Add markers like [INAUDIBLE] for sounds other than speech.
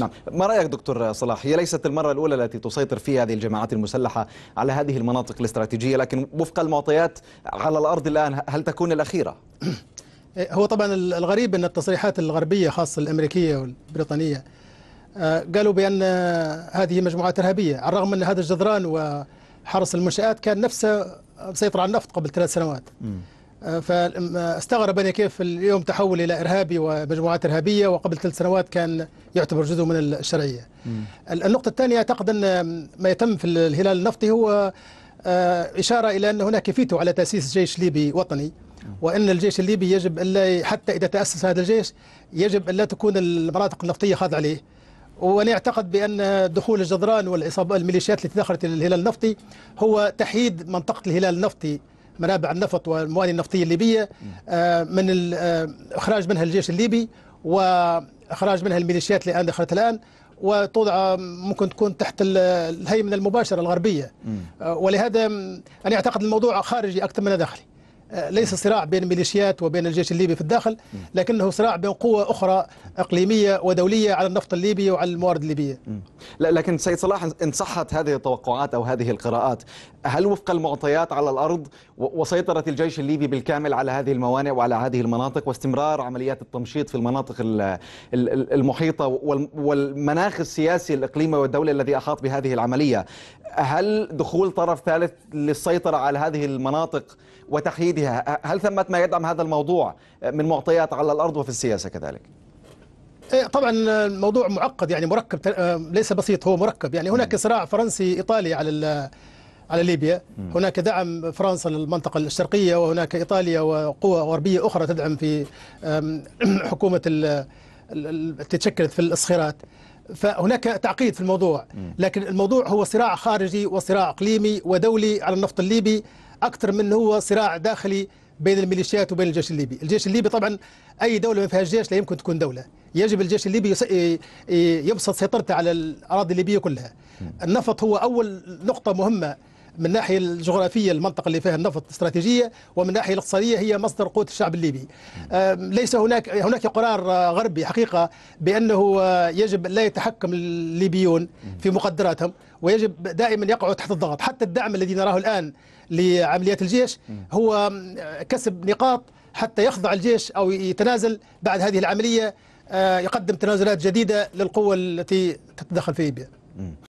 نعم ما رأيك دكتور صلاح هي ليست المرة الأولى التي تسيطر فيها هذه الجماعات المسلحة على هذه المناطق الاستراتيجية لكن وفق المعطيات على الأرض الآن هل تكون الأخيرة؟ [CLEARS THROAT] هو طبعا الغريب أن التصريحات الغربية خاصة الأمريكية والبريطانية آه، قالوا بأن هذه مجموعات إرهابية على الرغم أن هذا الجدران وحرس المنشآت كان نفسه مسيطر على النفط قبل ثلاث سنوات م. فاستغرب أني كيف اليوم تحول إلى إرهابي ومجموعات إرهابية وقبل ثلاث سنوات كان يعتبر جزء من الشرعية النقطة الثانية أعتقد أن ما يتم في الهلال النفطي هو آه، إشارة إلى أن هناك فيتو على تأسيس جيش ليبي وطني وان الجيش الليبي يجب الا حتى اذا تاسس هذا الجيش يجب الا تكون المناطق النفطيه خاضعه عليه وانا اعتقد بان دخول الجدران والعصابات الميليشيات التي دخلت الهلال النفطي هو تحييد منطقه الهلال النفطي منابع النفط والمواني النفطيه الليبيه آه، من آه، اخراج منها الجيش الليبي واخراج منها الميليشيات اللي دخلت الان وتوضع ممكن تكون تحت الهيمنه المباشره الغربيه آه، ولهذا انا اعتقد الموضوع خارجي اكثر من داخلي آه، ليس صراع بين ميليشيات وبين الجيش الليبي في الداخل لكنه صراع بين قوى أخرى إقليمية ودولية على النفط الليبي وعلى الموارد الليبية لا لكن سيد صلاح إن صحت هذه التوقعات أو هذه القراءات هل وفق المعطيات على الأرض وسيطرة الجيش الليبي بالكامل على هذه الموانئ وعلى هذه المناطق واستمرار عمليات التمشيط في المناطق المحيطة والمناخ السياسي الإقليمي والدولي الذي أحاط بهذه العملية هل دخول طرف ثالث للسيطرة على هذه المناطق وتحييدها هل ثمة ما يدعم هذا الموضوع من معطيات على الأرض وفي السياسة كذلك؟ إيه، طبعا الموضوع معقد يعني مركب آه، ليس بسيط هو مركب يعني هناك صراع فرنسي ايطالي على على ليبيا هناك دعم فرنسا للمنطقة الشرقية وهناك إيطاليا وقوى غربية أخرى تدعم في [CLEARS THROAT] حكومة التي تشكلت في الصخيرات فهناك تعقيد في الموضوع لكن الموضوع هو صراع خارجي وصراع اقليمي ودولي على النفط الليبي اكثر من هو صراع داخلي بين الميليشيات وبين الجيش الليبي الجيش الليبي طبعا اي دوله ما فيها جيش لا يمكن تكون دوله يجب الجيش الليبي يبسط سيطرته على الاراضي الليبيه كلها النفط هو اول نقطه مهمه من الناحيه الجغرافيه المنطقه اللي فيها النفط استراتيجيه ومن الناحيه الاقتصاديه هي مصدر قوة الشعب الليبي. ليس هناك هناك قرار غربي حقيقه بانه آه، يجب لا يتحكم الليبيون في مقدراتهم ويجب دائما يقعوا تحت الضغط، حتى الدعم الذي نراه الان لعمليات الجيش هو آه، كسب نقاط حتى يخضع الجيش او يتنازل بعد هذه العمليه آه، يقدم تنازلات جديده للقوه التي تتدخل في ليبيا.